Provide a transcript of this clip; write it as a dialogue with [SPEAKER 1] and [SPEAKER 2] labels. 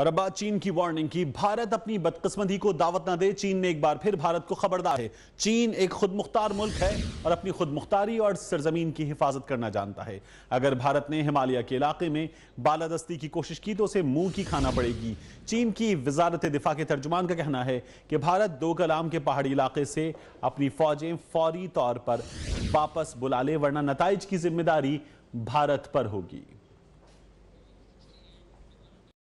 [SPEAKER 1] और अब बात चीन की वार्निंग की भारत अपनी बदकिस्मती को दावत ना दे चीन ने एक बार फिर भारत को खबरदार है चीन एक खुद मुख्तार मुल्क है और अपनी खुद मुख्तारी और सरजमीन की हिफाजत करना जानता है अगर भारत ने हिमालय के इलाके में बालादस्ती की कोशिश की तो उसे मुंह की खाना पड़ेगी चीन की वजारत दिफा के तर्जुमान का कहना है कि भारत दो कलाम के पहाड़ी इलाके से अपनी फौजें फौरी तौर पर वापस बुला ले वरना नतज की जिम्मेदारी भारत पर होगी